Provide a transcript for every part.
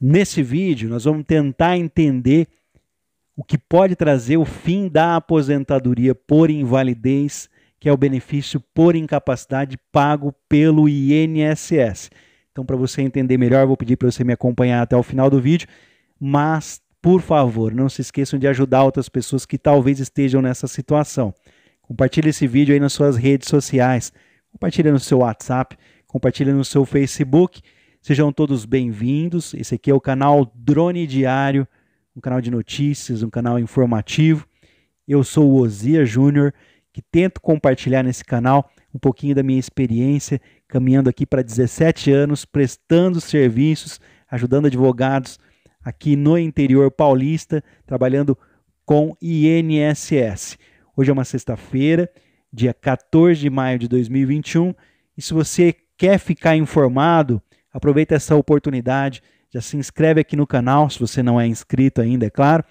Nesse vídeo, nós vamos tentar entender o que pode trazer o fim da aposentadoria por invalidez, que é o benefício por incapacidade pago pelo INSS. Então, para você entender melhor, vou pedir para você me acompanhar até o final do vídeo, mas por favor, não se esqueçam de ajudar outras pessoas que talvez estejam nessa situação. Compartilhe esse vídeo aí nas suas redes sociais, compartilhe no seu WhatsApp, compartilhe no seu Facebook Sejam todos bem-vindos. Esse aqui é o canal Drone Diário, um canal de notícias, um canal informativo. Eu sou o Ozia Júnior, que tento compartilhar nesse canal um pouquinho da minha experiência caminhando aqui para 17 anos, prestando serviços, ajudando advogados aqui no interior paulista, trabalhando com INSS. Hoje é uma sexta-feira, dia 14 de maio de 2021, e se você quer ficar informado Aproveita essa oportunidade, já se inscreve aqui no canal, se você não é inscrito ainda, é claro.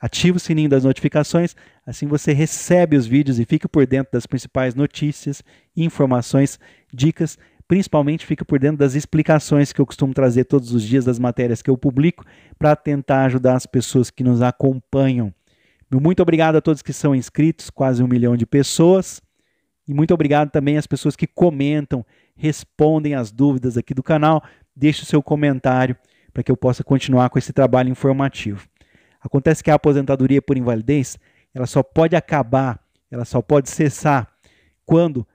Ativa o sininho das notificações, assim você recebe os vídeos e fica por dentro das principais notícias, informações, dicas principalmente fica por dentro das explicações que eu costumo trazer todos os dias das matérias que eu publico para tentar ajudar as pessoas que nos acompanham. muito obrigado a todos que são inscritos, quase um milhão de pessoas. E muito obrigado também às pessoas que comentam, respondem as dúvidas aqui do canal. Deixe o seu comentário para que eu possa continuar com esse trabalho informativo. Acontece que a aposentadoria por invalidez, ela só pode acabar, ela só pode cessar quando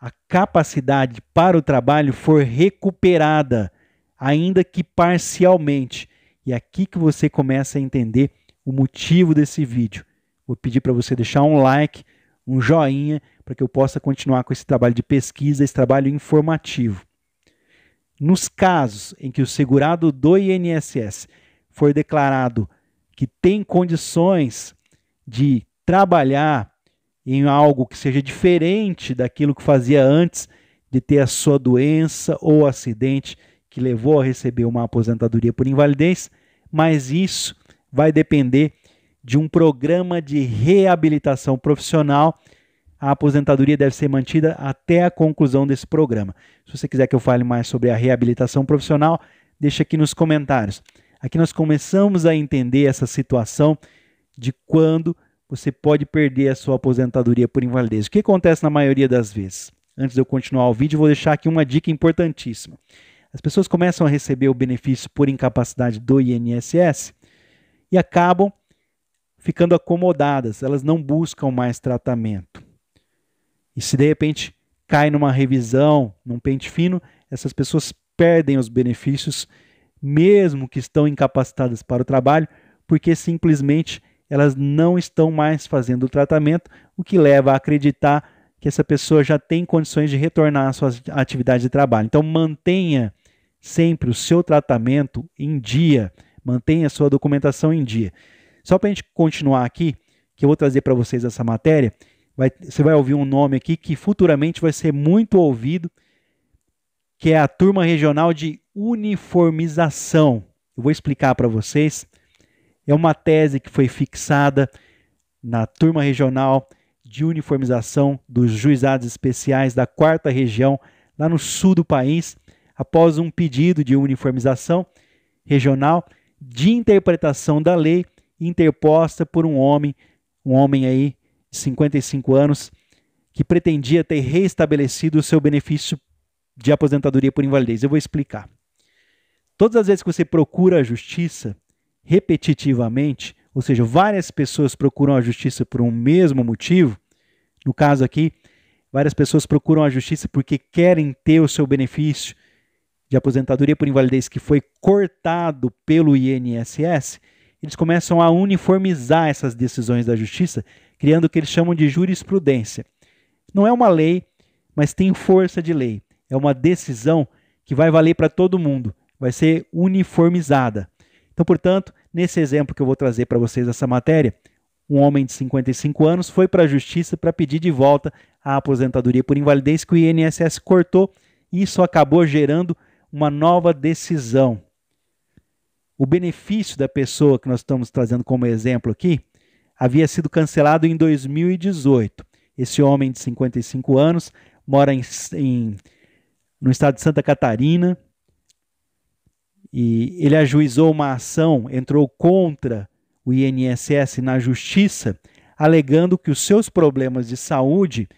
a capacidade para o trabalho for recuperada, ainda que parcialmente. E é aqui que você começa a entender o motivo desse vídeo. Vou pedir para você deixar um like um joinha para que eu possa continuar com esse trabalho de pesquisa, esse trabalho informativo. Nos casos em que o segurado do INSS for declarado que tem condições de trabalhar em algo que seja diferente daquilo que fazia antes de ter a sua doença ou acidente que levou a receber uma aposentadoria por invalidez, mas isso vai depender de um programa de reabilitação profissional. A aposentadoria deve ser mantida até a conclusão desse programa. Se você quiser que eu fale mais sobre a reabilitação profissional, deixa aqui nos comentários. Aqui nós começamos a entender essa situação de quando você pode perder a sua aposentadoria por invalidez. O que acontece na maioria das vezes? Antes de eu continuar o vídeo, vou deixar aqui uma dica importantíssima. As pessoas começam a receber o benefício por incapacidade do INSS e acabam ficando acomodadas, elas não buscam mais tratamento. E se de repente cai numa revisão, num pente fino, essas pessoas perdem os benefícios, mesmo que estão incapacitadas para o trabalho, porque simplesmente elas não estão mais fazendo o tratamento, o que leva a acreditar que essa pessoa já tem condições de retornar à sua atividade de trabalho. Então, mantenha sempre o seu tratamento em dia, mantenha a sua documentação em dia. Só para a gente continuar aqui, que eu vou trazer para vocês essa matéria, vai, você vai ouvir um nome aqui que futuramente vai ser muito ouvido, que é a turma regional de uniformização. Eu vou explicar para vocês. É uma tese que foi fixada na turma regional de uniformização dos juizados especiais da quarta região, lá no sul do país, após um pedido de uniformização regional de interpretação da lei interposta por um homem, um homem aí de 55 anos, que pretendia ter reestabelecido o seu benefício de aposentadoria por invalidez. Eu vou explicar. Todas as vezes que você procura a justiça repetitivamente, ou seja, várias pessoas procuram a justiça por um mesmo motivo, no caso aqui, várias pessoas procuram a justiça porque querem ter o seu benefício de aposentadoria por invalidez que foi cortado pelo INSS, eles começam a uniformizar essas decisões da justiça, criando o que eles chamam de jurisprudência. Não é uma lei, mas tem força de lei. É uma decisão que vai valer para todo mundo, vai ser uniformizada. Então, portanto, nesse exemplo que eu vou trazer para vocês dessa matéria, um homem de 55 anos foi para a justiça para pedir de volta a aposentadoria por invalidez que o INSS cortou, e isso acabou gerando uma nova decisão o benefício da pessoa que nós estamos trazendo como exemplo aqui havia sido cancelado em 2018. Esse homem de 55 anos mora em, em, no estado de Santa Catarina e ele ajuizou uma ação, entrou contra o INSS na justiça, alegando que os seus problemas de saúde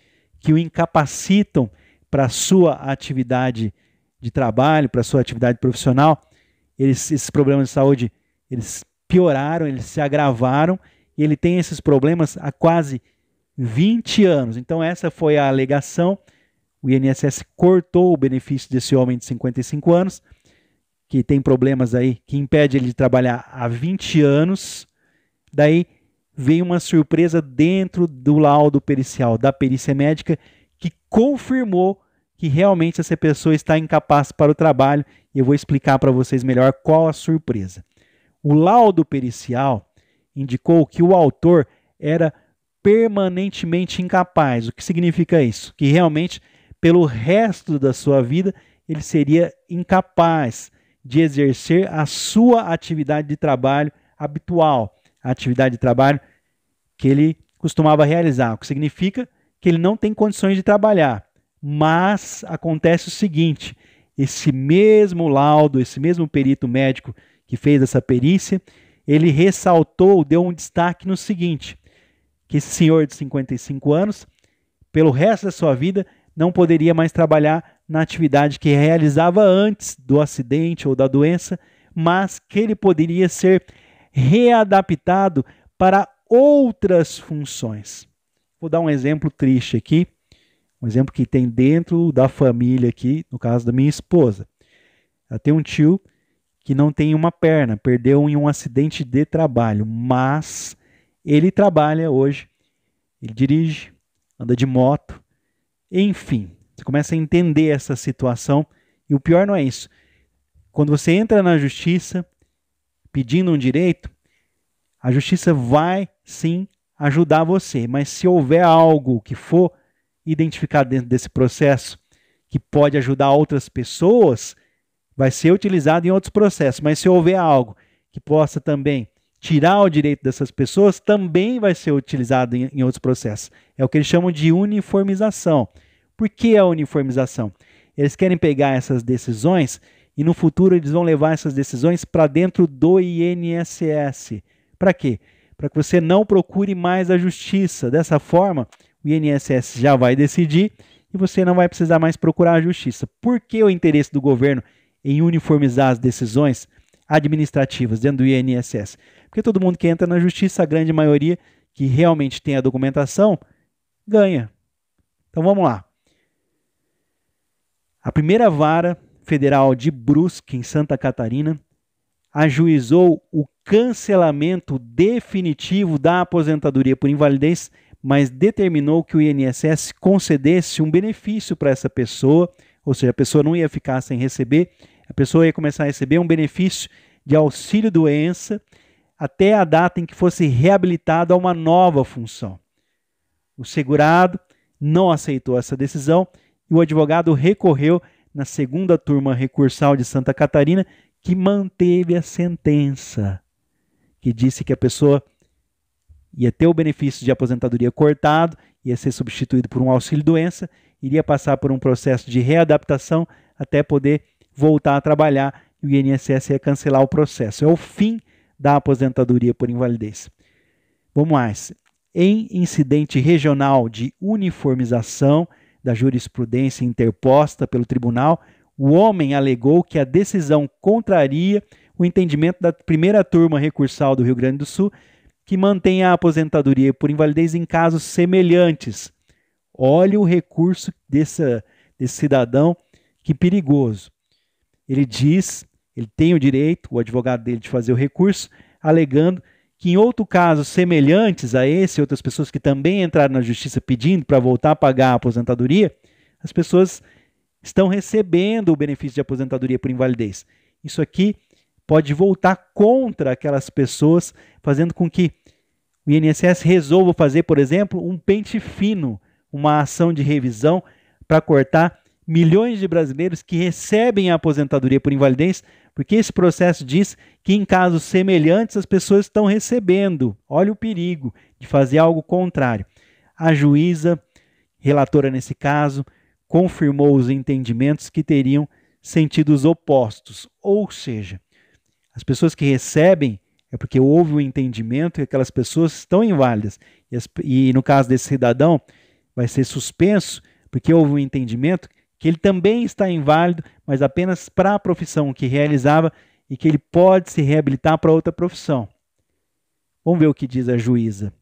que o incapacitam para sua atividade de trabalho, para sua atividade profissional, eles, esses problemas de saúde eles pioraram, eles se agravaram, e ele tem esses problemas há quase 20 anos. Então, essa foi a alegação. O INSS cortou o benefício desse homem de 55 anos, que tem problemas aí, que impede ele de trabalhar há 20 anos. Daí veio uma surpresa dentro do laudo pericial da perícia médica que confirmou que realmente essa pessoa está incapaz para o trabalho. Eu vou explicar para vocês melhor qual a surpresa. O laudo pericial indicou que o autor era permanentemente incapaz. O que significa isso? Que realmente, pelo resto da sua vida, ele seria incapaz de exercer a sua atividade de trabalho habitual, a atividade de trabalho que ele costumava realizar, o que significa que ele não tem condições de trabalhar. Mas acontece o seguinte: esse mesmo laudo, esse mesmo perito médico que fez essa perícia, ele ressaltou, deu um destaque no seguinte: que esse senhor de 55 anos, pelo resto da sua vida, não poderia mais trabalhar na atividade que realizava antes do acidente ou da doença, mas que ele poderia ser readaptado para outras funções. Vou dar um exemplo triste aqui um exemplo que tem dentro da família aqui, no caso da minha esposa. Ela tem um tio que não tem uma perna, perdeu em um acidente de trabalho, mas ele trabalha hoje, ele dirige, anda de moto, enfim, você começa a entender essa situação e o pior não é isso. Quando você entra na justiça pedindo um direito, a justiça vai sim ajudar você, mas se houver algo que for identificar dentro desse processo que pode ajudar outras pessoas, vai ser utilizado em outros processos. Mas se houver algo que possa também tirar o direito dessas pessoas, também vai ser utilizado em, em outros processos. É o que eles chamam de uniformização. Por que a uniformização? Eles querem pegar essas decisões e no futuro eles vão levar essas decisões para dentro do INSS. Para quê? Para que você não procure mais a justiça. Dessa forma, o INSS já vai decidir e você não vai precisar mais procurar a justiça. Por que o interesse do governo em uniformizar as decisões administrativas dentro do INSS? Porque todo mundo que entra na justiça, a grande maioria que realmente tem a documentação, ganha. Então vamos lá. A primeira vara federal de Brusque, em Santa Catarina, ajuizou o cancelamento definitivo da aposentadoria por invalidez mas determinou que o INSS concedesse um benefício para essa pessoa, ou seja, a pessoa não ia ficar sem receber, a pessoa ia começar a receber um benefício de auxílio doença até a data em que fosse reabilitado a uma nova função. O segurado não aceitou essa decisão e o advogado recorreu na segunda turma recursal de Santa Catarina, que manteve a sentença, que disse que a pessoa ia ter o benefício de aposentadoria cortado, ia ser substituído por um auxílio-doença, iria passar por um processo de readaptação até poder voltar a trabalhar e o INSS ia cancelar o processo. É o fim da aposentadoria por invalidez. Vamos mais. Em incidente regional de uniformização da jurisprudência interposta pelo tribunal, o homem alegou que a decisão contraria o entendimento da primeira turma recursal do Rio Grande do Sul que mantenha a aposentadoria por invalidez em casos semelhantes. Olha o recurso desse cidadão, que perigoso. Ele diz, ele tem o direito, o advogado dele, de fazer o recurso, alegando que em outro caso semelhantes a esse, outras pessoas que também entraram na justiça pedindo para voltar a pagar a aposentadoria, as pessoas estão recebendo o benefício de aposentadoria por invalidez. Isso aqui pode voltar contra aquelas pessoas, fazendo com que o INSS resolva fazer, por exemplo, um pente fino, uma ação de revisão para cortar milhões de brasileiros que recebem a aposentadoria por invalidez, porque esse processo diz que em casos semelhantes as pessoas estão recebendo. Olha o perigo de fazer algo contrário. A juíza, relatora nesse caso, confirmou os entendimentos que teriam sentidos opostos, ou seja, as pessoas que recebem é porque houve um entendimento que aquelas pessoas estão inválidas. E, as, e no caso desse cidadão, vai ser suspenso porque houve um entendimento que ele também está inválido, mas apenas para a profissão que realizava e que ele pode se reabilitar para outra profissão. Vamos ver o que diz a juíza.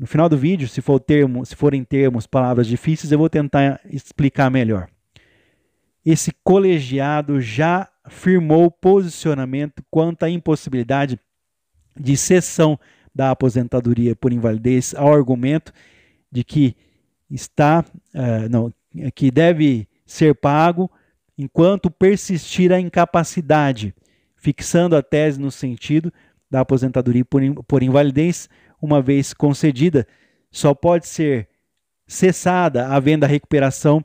No final do vídeo, se, for termo, se forem termos, palavras difíceis, eu vou tentar explicar melhor. Esse colegiado já firmou posicionamento quanto à impossibilidade de cessão da aposentadoria por invalidez ao argumento de que está uh, não, que deve ser pago enquanto persistir a incapacidade, fixando a tese no sentido da aposentadoria por, por invalidez, uma vez concedida, só pode ser cessada havendo a recuperação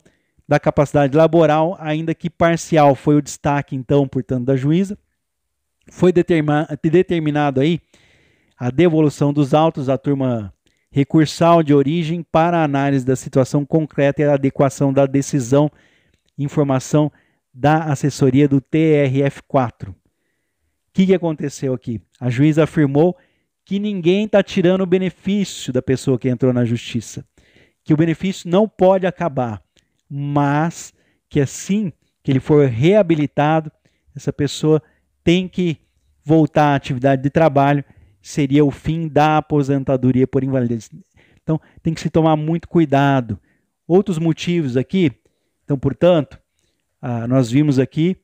da capacidade laboral, ainda que parcial, foi o destaque, então, portanto, da juíza. Foi determinado aí a devolução dos autos à turma recursal de origem para análise da situação concreta e adequação da decisão, informação da assessoria do TRF4. O que, que aconteceu aqui? A juíza afirmou que ninguém está tirando o benefício da pessoa que entrou na justiça, que o benefício não pode acabar mas que assim que ele for reabilitado, essa pessoa tem que voltar à atividade de trabalho, seria o fim da aposentadoria por invalidez. Então, tem que se tomar muito cuidado. Outros motivos aqui, então, portanto, ah, nós vimos aqui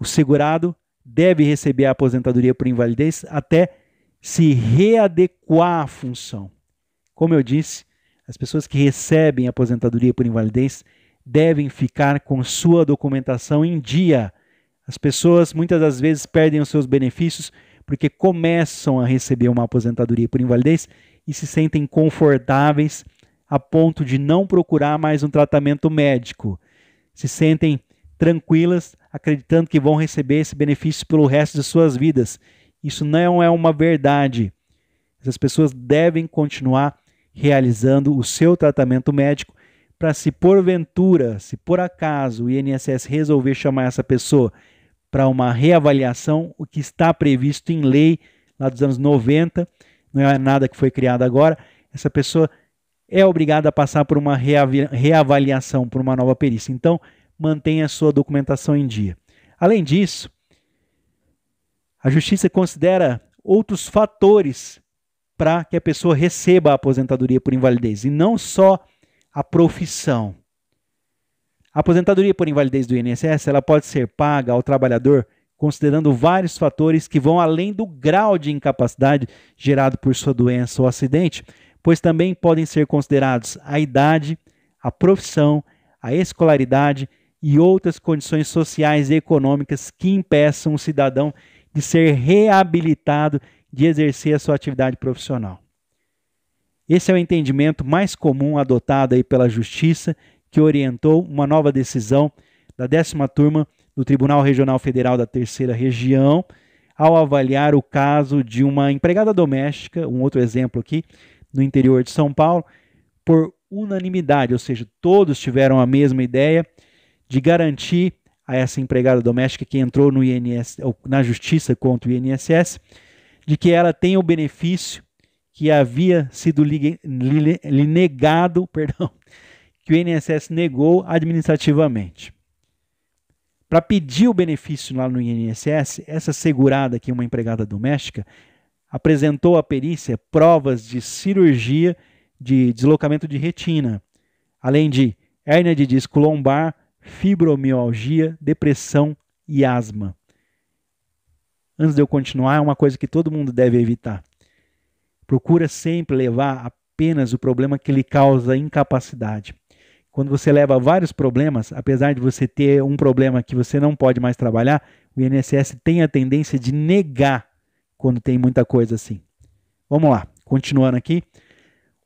o segurado deve receber a aposentadoria por invalidez até se readequar à função. Como eu disse, as pessoas que recebem aposentadoria por invalidez devem ficar com sua documentação em dia. As pessoas muitas das vezes perdem os seus benefícios porque começam a receber uma aposentadoria por invalidez e se sentem confortáveis a ponto de não procurar mais um tratamento médico. Se sentem tranquilas, acreditando que vão receber esse benefício pelo resto de suas vidas. Isso não é uma verdade. Essas pessoas devem continuar realizando o seu tratamento médico para se porventura, se por acaso o INSS resolver chamar essa pessoa para uma reavaliação, o que está previsto em lei lá dos anos 90, não é nada que foi criado agora, essa pessoa é obrigada a passar por uma reavaliação, por uma nova perícia. Então, mantenha a sua documentação em dia. Além disso, a justiça considera outros fatores para que a pessoa receba a aposentadoria por invalidez e não só a profissão. A aposentadoria por invalidez do INSS, ela pode ser paga ao trabalhador considerando vários fatores que vão além do grau de incapacidade gerado por sua doença ou acidente, pois também podem ser considerados a idade, a profissão, a escolaridade e outras condições sociais e econômicas que impeçam o cidadão de ser reabilitado de exercer a sua atividade profissional. Esse é o entendimento mais comum adotado aí pela Justiça, que orientou uma nova decisão da décima turma do Tribunal Regional Federal da Terceira Região, ao avaliar o caso de uma empregada doméstica, um outro exemplo aqui, no interior de São Paulo, por unanimidade, ou seja, todos tiveram a mesma ideia de garantir a essa empregada doméstica que entrou no INSS, na justiça contra o INSS de que ela tem o benefício que havia sido lhe negado, perdão, que o INSS negou administrativamente. Para pedir o benefício lá no INSS, essa segurada aqui, uma empregada doméstica, apresentou à perícia provas de cirurgia de deslocamento de retina, além de hérnia de disco lombar, fibromialgia, depressão e asma antes de eu continuar, é uma coisa que todo mundo deve evitar. Procura sempre levar apenas o problema que lhe causa incapacidade. Quando você leva vários problemas, apesar de você ter um problema que você não pode mais trabalhar, o INSS tem a tendência de negar quando tem muita coisa assim. Vamos lá, continuando aqui.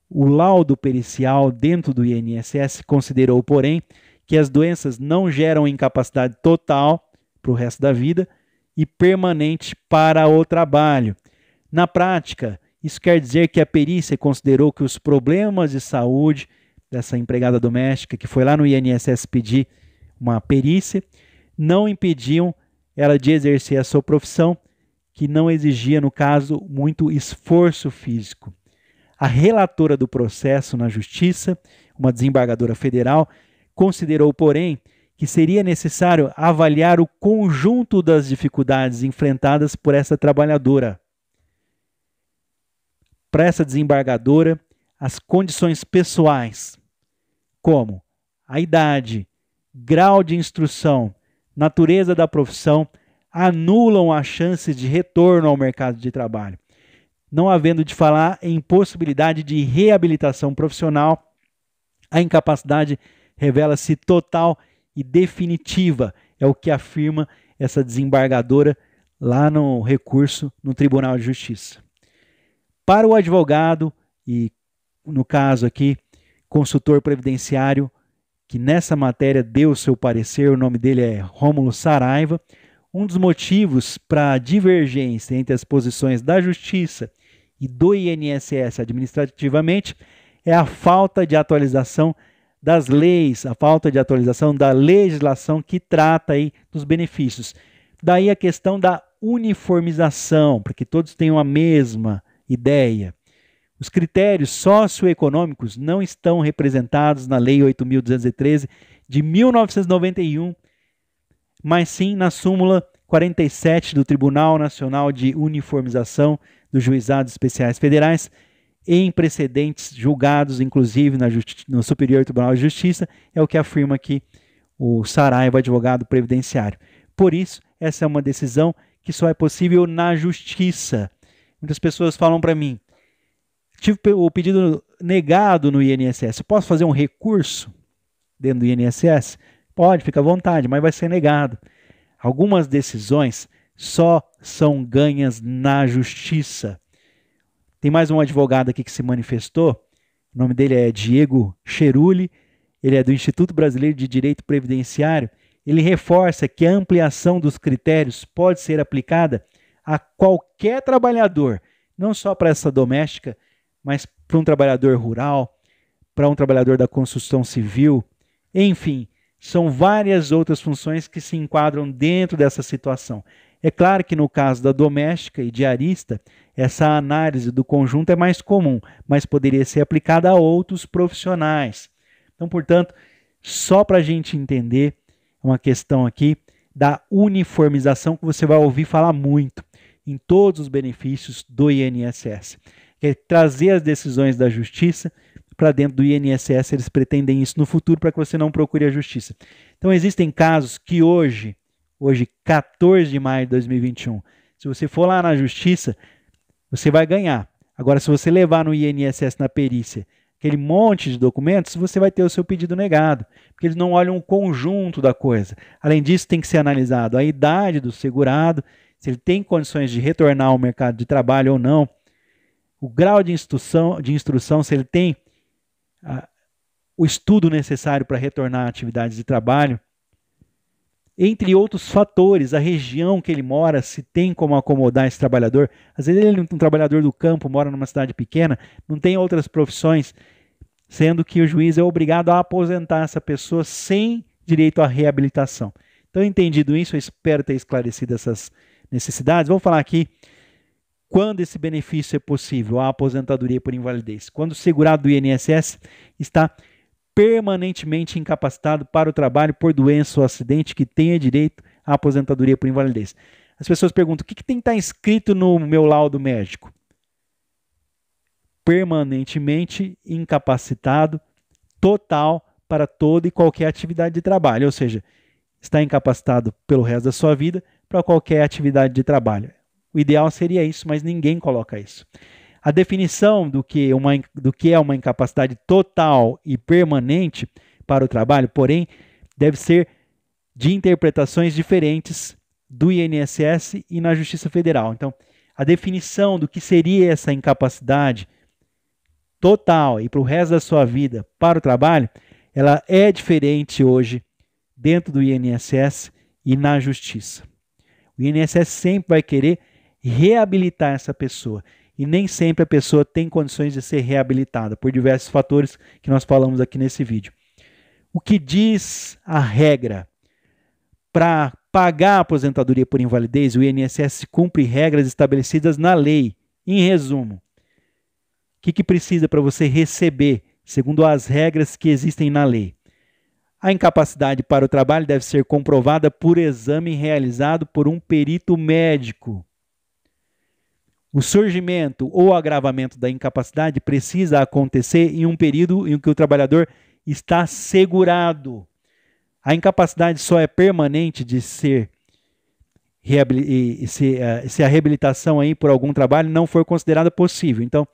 O laudo pericial dentro do INSS considerou, porém, que as doenças não geram incapacidade total para o resto da vida e permanente para o trabalho. Na prática, isso quer dizer que a perícia considerou que os problemas de saúde dessa empregada doméstica, que foi lá no INSS pedir uma perícia, não impediam ela de exercer a sua profissão, que não exigia, no caso, muito esforço físico. A relatora do processo na Justiça, uma desembargadora federal, considerou, porém, que seria necessário avaliar o conjunto das dificuldades enfrentadas por essa trabalhadora. Para essa desembargadora, as condições pessoais, como a idade, grau de instrução, natureza da profissão, anulam as chances de retorno ao mercado de trabalho, não havendo de falar em possibilidade de reabilitação profissional. A incapacidade revela-se total e definitiva, é o que afirma essa desembargadora lá no recurso no Tribunal de Justiça. Para o advogado e, no caso aqui, consultor previdenciário, que nessa matéria deu seu parecer, o nome dele é Rômulo Saraiva, um dos motivos para a divergência entre as posições da Justiça e do INSS administrativamente é a falta de atualização das leis, a falta de atualização da legislação que trata aí dos benefícios. Daí a questão da uniformização, para que todos tenham a mesma ideia. Os critérios socioeconômicos não estão representados na Lei 8.213 de 1991, mas sim na súmula 47 do Tribunal Nacional de Uniformização dos Juizados Especiais Federais, em precedentes julgados, inclusive na no Superior Tribunal de Justiça, é o que afirma aqui o Saraiva, é advogado previdenciário. Por isso, essa é uma decisão que só é possível na justiça. Muitas pessoas falam para mim: tive o pedido negado no INSS, posso fazer um recurso dentro do INSS? Pode, fica à vontade, mas vai ser negado. Algumas decisões só são ganhas na justiça. Tem mais um advogado aqui que se manifestou. O nome dele é Diego Cheruli. Ele é do Instituto Brasileiro de Direito Previdenciário. Ele reforça que a ampliação dos critérios pode ser aplicada a qualquer trabalhador, não só para essa doméstica, mas para um trabalhador rural, para um trabalhador da construção civil, enfim, são várias outras funções que se enquadram dentro dessa situação. É claro que no caso da doméstica e diarista, essa análise do conjunto é mais comum, mas poderia ser aplicada a outros profissionais. Então, portanto, só para a gente entender, uma questão aqui da uniformização que você vai ouvir falar muito em todos os benefícios do INSS, que é trazer as decisões da justiça para dentro do INSS, eles pretendem isso no futuro para que você não procure a justiça. Então existem casos que hoje hoje, 14 de maio de 2021. Se você for lá na justiça, você vai ganhar. Agora, se você levar no INSS na perícia aquele monte de documentos, você vai ter o seu pedido negado, porque eles não olham o conjunto da coisa. Além disso, tem que ser analisado a idade do segurado, se ele tem condições de retornar ao mercado de trabalho ou não, o grau de instrução, de instrução se ele tem a, ah, o estudo necessário para retornar a atividades de trabalho, entre outros fatores, a região que ele mora, se tem como acomodar esse trabalhador. Às vezes ele é um trabalhador do campo, mora numa cidade pequena, não tem outras profissões, sendo que o juiz é obrigado a aposentar essa pessoa sem direito à reabilitação. Então, entendido isso, eu espero ter esclarecido essas necessidades. Vamos falar aqui quando esse benefício é possível, a aposentadoria por invalidez. Quando o segurado do INSS está permanentemente incapacitado para o trabalho por doença ou acidente que tenha direito à aposentadoria por invalidez. As pessoas perguntam: o que, que tem que estar tá escrito no meu laudo médico? Permanentemente incapacitado, total, para toda e qualquer atividade de trabalho. Ou seja, está incapacitado pelo resto da sua vida para qualquer atividade de trabalho. O ideal seria isso, mas ninguém coloca isso. A definição do que, uma, do que é uma incapacidade total e permanente para o trabalho, porém, deve ser de interpretações diferentes do INSS e na Justiça Federal. Então, a definição do que seria essa incapacidade total e para o resto da sua vida para o trabalho, ela é diferente hoje dentro do INSS e na Justiça. O INSS sempre vai querer reabilitar essa pessoa e nem sempre a pessoa tem condições de ser reabilitada por diversos fatores que nós falamos aqui nesse vídeo. O que diz a regra para pagar a aposentadoria por invalidez, o INSS cumpre regras estabelecidas na lei. Em resumo, o que, que precisa para você receber, segundo as regras que existem na lei? A incapacidade para o trabalho deve ser comprovada por exame realizado por um perito médico. O surgimento ou agravamento da incapacidade precisa acontecer em um período em que o trabalhador está segurado. A incapacidade só é permanente de ser se, eh, se a reabilitação aí por algum trabalho não for considerada possível. Então,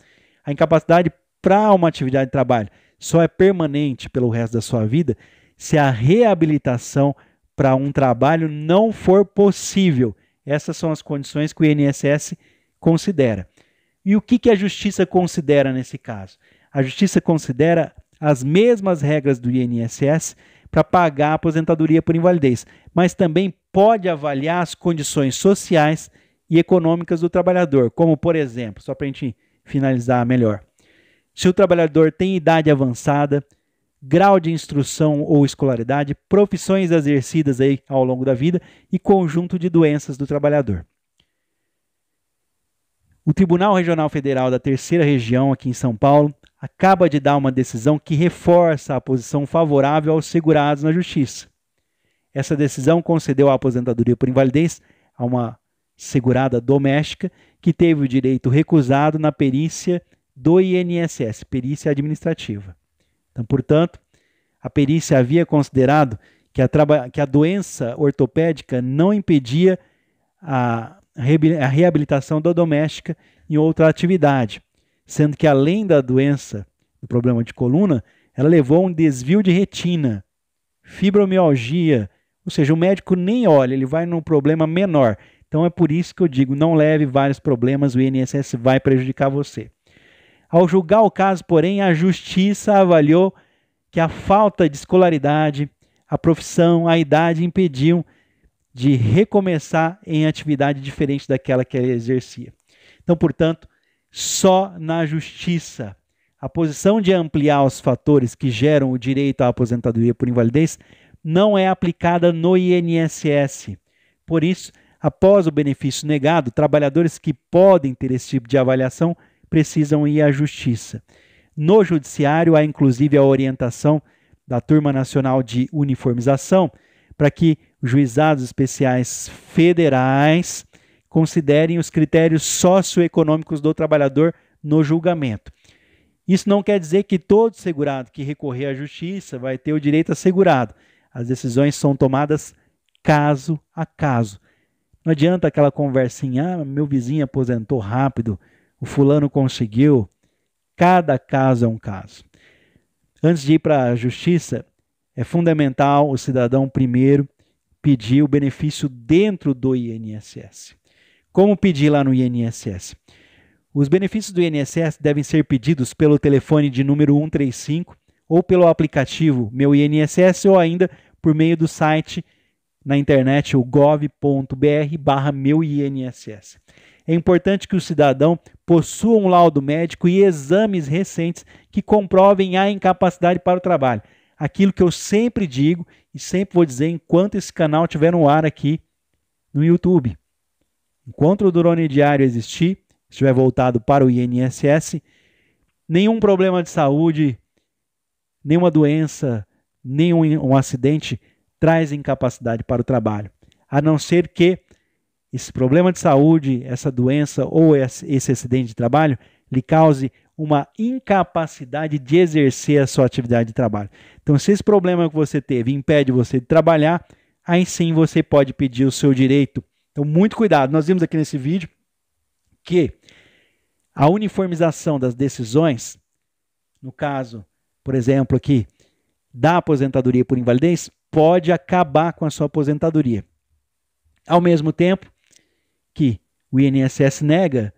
a incapacidade para uma atividade de trabalho só é permanente pelo resto da sua vida se a reabilitação para um trabalho não for possível. Essas são as condições que o INSS considera. E o que, que a justiça considera nesse caso? A justiça considera as mesmas regras do INSS para pagar a aposentadoria por invalidez, mas também pode avaliar as condições sociais e econômicas do trabalhador, como, por exemplo, só para a gente finalizar melhor, se o trabalhador tem idade avançada, grau de instrução ou escolaridade, profissões exercidas aí ao longo da vida e conjunto de doenças do trabalhador. O Tribunal Regional Federal da Terceira Região, aqui em São Paulo, acaba de dar uma decisão que reforça a posição favorável aos segurados na Justiça. Essa decisão concedeu a aposentadoria por invalidez a uma segurada doméstica que teve o direito recusado na perícia do INSS, perícia administrativa. Então, portanto, a perícia havia considerado que a, que a doença ortopédica não impedia a a reabilitação da doméstica em outra atividade, sendo que além da doença, do problema de coluna, ela levou a um desvio de retina, fibromialgia, ou seja, o médico nem olha, ele vai num problema menor. Então é por isso que eu digo, não leve vários problemas, o INSS vai prejudicar você. Ao julgar o caso, porém, a justiça avaliou que a falta de escolaridade, a profissão, a idade impediam de recomeçar em atividade diferente daquela que ele exercia. Então, portanto, só na justiça. A posição de ampliar os fatores que geram o direito à aposentadoria por invalidez não é aplicada no INSS. Por isso, após o benefício negado, trabalhadores que podem ter esse tipo de avaliação precisam ir à justiça. No judiciário há inclusive a orientação da Turma Nacional de Uniformização, para que os juizados especiais federais considerem os critérios socioeconômicos do trabalhador no julgamento. Isso não quer dizer que todo segurado que recorrer à justiça vai ter o direito assegurado. As decisões são tomadas caso a caso. Não adianta aquela conversinha, ah, meu vizinho aposentou rápido, o fulano conseguiu. Cada caso é um caso. Antes de ir para a justiça, é fundamental o cidadão primeiro pedir o benefício dentro do INSS. Como pedir lá no INSS? Os benefícios do INSS devem ser pedidos pelo telefone de número 135 ou pelo aplicativo Meu INSS ou ainda por meio do site na internet o govbr meuinss É importante que o cidadão possua um laudo médico e exames recentes que comprovem a incapacidade para o trabalho aquilo que eu sempre digo e sempre vou dizer enquanto esse canal estiver no ar aqui no YouTube. Enquanto o Drone Diário existir, estiver voltado para o INSS, nenhum problema de saúde, nenhuma doença, nenhum um acidente traz incapacidade para o trabalho. A não ser que esse problema de saúde, essa doença ou esse acidente de trabalho lhe cause uma incapacidade de exercer a sua atividade de trabalho. Então, se esse problema que você teve impede você de trabalhar, aí sim você pode pedir o seu direito. Então, muito cuidado. Nós vimos aqui nesse vídeo que a uniformização das decisões, no caso, por exemplo, aqui, da aposentadoria por invalidez, pode acabar com a sua aposentadoria. Ao mesmo tempo que o INSS nega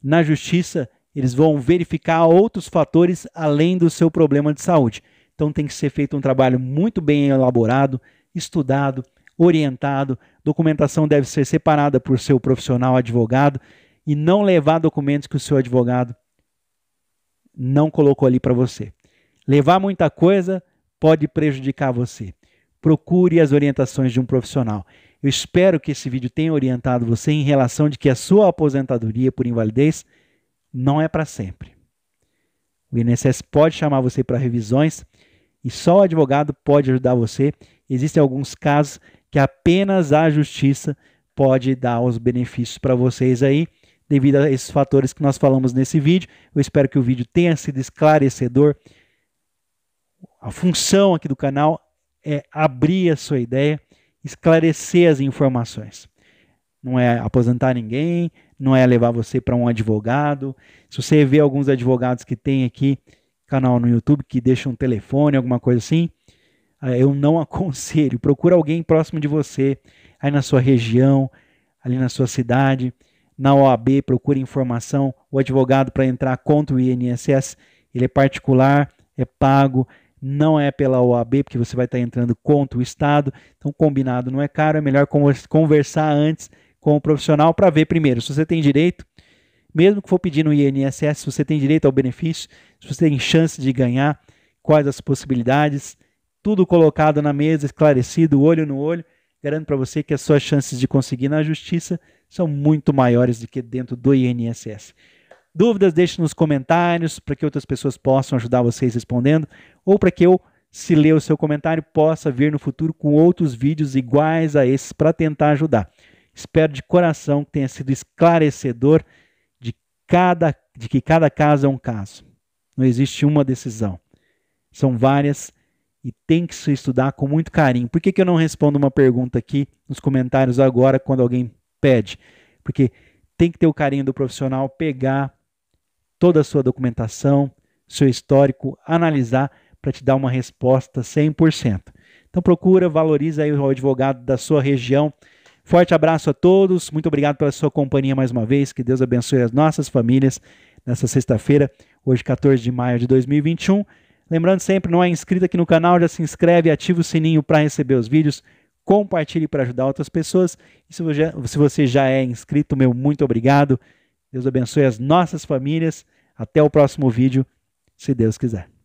na justiça eles vão verificar outros fatores além do seu problema de saúde. Então tem que ser feito um trabalho muito bem elaborado, estudado, orientado. Documentação deve ser separada por seu profissional advogado e não levar documentos que o seu advogado não colocou ali para você. Levar muita coisa pode prejudicar você. Procure as orientações de um profissional. Eu espero que esse vídeo tenha orientado você em relação de que a sua aposentadoria por invalidez não é para sempre. O INSS pode chamar você para revisões e só o advogado pode ajudar você. Existem alguns casos que apenas a justiça pode dar os benefícios para vocês aí, devido a esses fatores que nós falamos nesse vídeo. Eu espero que o vídeo tenha sido esclarecedor. A função aqui do canal é abrir a sua ideia, esclarecer as informações não é aposentar ninguém, não é levar você para um advogado. Se você vê alguns advogados que tem aqui canal no YouTube que deixam um telefone, alguma coisa assim, eh, eu não aconselho. Procura alguém próximo de você, aí na sua região, ali na sua cidade, na OAB, procure informação. O advogado para entrar contra o INSS, ele é particular, é pago, não é pela OAB, porque você vai estar tá entrando contra o Estado. Então, combinado não é caro, é melhor conversar antes com o profissional para ver primeiro se você tem direito, mesmo que for pedindo o INSS, se você tem direito ao benefício, se você tem chance de ganhar, quais as possibilidades, tudo colocado na mesa, esclarecido, olho no olho. Garanto para você que as suas chances de conseguir na justiça são muito maiores do que dentro do INSS. Dúvidas, deixe nos comentários para que outras pessoas possam ajudar vocês respondendo ou para que eu se ler o seu comentário, possa vir no futuro com outros vídeos iguais a esses para tentar ajudar. Espero de coração que tenha sido esclarecedor de, cada, de que cada caso é um caso. Não existe uma decisão. São várias e tem que se estudar com muito carinho. Por que, que eu não respondo uma pergunta aqui nos comentários agora quando alguém pede? Porque tem que ter o carinho do profissional pegar toda a sua documentação, seu histórico, analisar para te dar uma resposta 100%. Então procura, valoriza aí o advogado da sua região. Forte abraço a todos, muito obrigado pela sua companhia mais uma vez, que Deus abençoe as nossas famílias nessa sexta-feira, hoje 14 de maio de 2021. Lembrando sempre, não é inscrito aqui no canal, já se inscreve, ativa o sininho para receber os vídeos, compartilhe para ajudar outras pessoas. E se você, se você já é inscrito, meu muito obrigado. Deus abençoe as nossas famílias. Até o próximo vídeo, se Deus quiser.